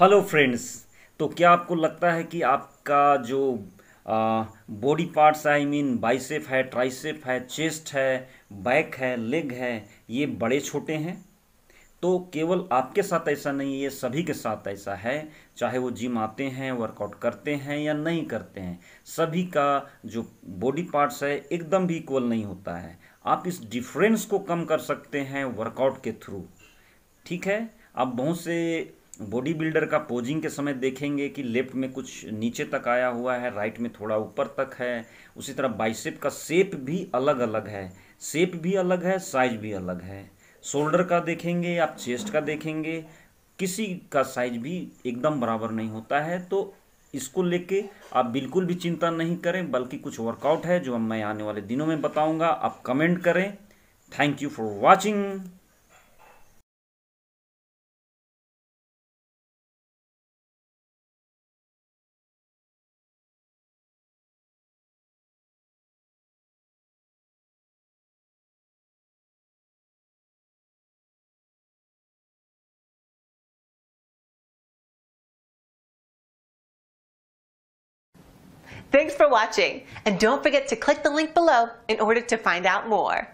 Hello friends तो क्या आपको लगता है कि आपका जो body parts I mean bicep है ट्राइसेप है चेस्ट है बैक है लेग है ये बड़े छोटे हैं तो केवल आपके साथ ऐसा नहीं है सभी के साथ ऐसा है चाहे वो जिम आते हैं वर्कआउट करते हैं या नहीं करते हैं सभी का जो बॉडी पार्ट्स है एकदम भी इक्वल नहीं होता है आप इस डिफरेंस को कम कर सकते हैं वर्कआउट के थ्रू ठीक है आप बहुत से बॉडी बिल्डर का पोजिंग के समय देखेंगे कि लेफ्ट में कुछ नीचे तक आया हुआ है राइट में थोड़ा ऊपर तक है उसी तरह बाइसेप का शेप भी अलग अलग है सेप भी अलग है साइज भी अलग है शोल्डर का देखेंगे आप चेस्ट का देखेंगे किसी का साइज भी एकदम बराबर नहीं होता है तो इसको लेके आप बिल्कुल भी चिंता नहीं करें बल्कि कुछ वर्कआउट है जो मैं आने वाले दिनों में बताऊंगा आप कमेंट करें thank you for watching Thanks for watching, and don't forget to click the link below in order to find out more.